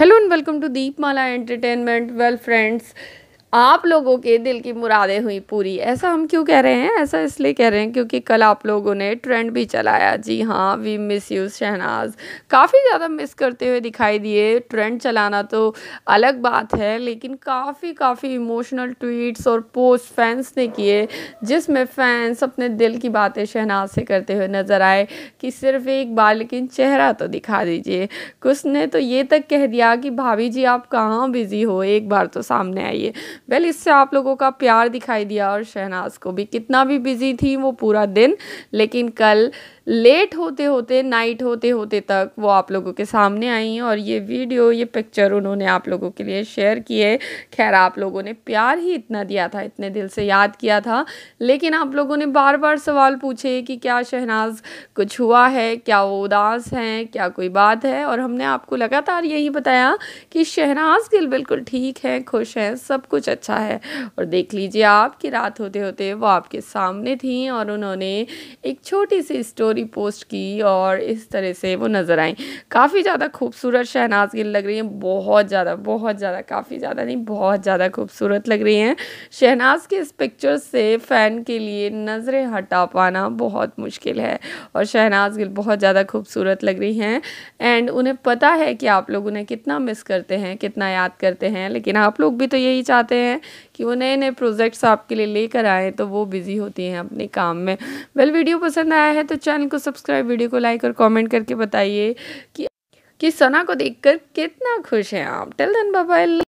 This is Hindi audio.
hello and welcome to Deep Mala entertainment well friends आप लोगों के दिल की मुरादें हुई पूरी ऐसा हम क्यों कह रहे हैं ऐसा इसलिए कह रहे हैं क्योंकि कल आप लोगों ने ट्रेंड भी चलाया जी हाँ वी मिस यूज़ शहनाज काफ़ी ज़्यादा मिस करते हुए दिखाई दिए ट्रेंड चलाना तो अलग बात है लेकिन काफ़ी काफ़ी इमोशनल ट्वीट्स और पोस्ट फैंस ने किए जिसमें फैंस अपने दिल की बातें शहनाज से करते हुए नज़र आए कि सिर्फ एक बार लेकिन चेहरा तो दिखा दीजिए कुछ ने तो ये तक कह दिया कि भाभी जी आप कहाँ बिज़ी हो एक बार तो सामने आइए वेल इससे आप लोगों का प्यार दिखाई दिया और शहनाज को भी कितना भी बिजी थी वो पूरा दिन लेकिन कल लेट होते होते नाइट होते होते तक वो आप लोगों के सामने आई हैं और ये वीडियो ये पिक्चर उन्होंने आप लोगों के लिए शेयर किए खैर आप लोगों ने प्यार ही इतना दिया था इतने दिल से याद किया था लेकिन आप लोगों ने बार बार सवाल पूछे कि क्या शहनाज कुछ हुआ है क्या वो उदास हैं क्या कोई बात है और हमने आपको लगातार यही बताया कि शहनाज गिल बिल्कुल ठीक हैं खुश हैं सब कुछ अच्छा है और देख लीजिए आप कि रात होते होते वो आपके सामने थी और उन्होंने एक छोटी सी स्टोरी स्टोरी पोस्ट की और इस तरह से वो नज़र आई काफ़ी ज़्यादा खूबसूरत शहनाज गिल लग रही हैं बहुत ज़्यादा बहुत ज़्यादा काफ़ी ज़्यादा नहीं बहुत ज़्यादा खूबसूरत लग रही हैं शहनाज के इस पिक्चर से फ़ैन के लिए नज़रें हटा पाना बहुत मुश्किल है और शहनाज गिल बहुत ज़्यादा खूबसूरत लग रही हैं एंड उन्हें पता है कि आप लोग उन्हें कितना मिस करते हैं कितना याद करते हैं लेकिन आप लोग भी तो यही चाहते हैं कि वो नए नए प्रोजेक्ट्स आपके लिए लेकर आए तो वो बिज़ी होती हैं अपने काम में वेल वीडियो पसंद आया है तो चैनल चैनल को सब्सक्राइब वीडियो को लाइक और कमेंट करके बताइए कि कि सना को देखकर कितना खुश हैं आप टेल देन बाय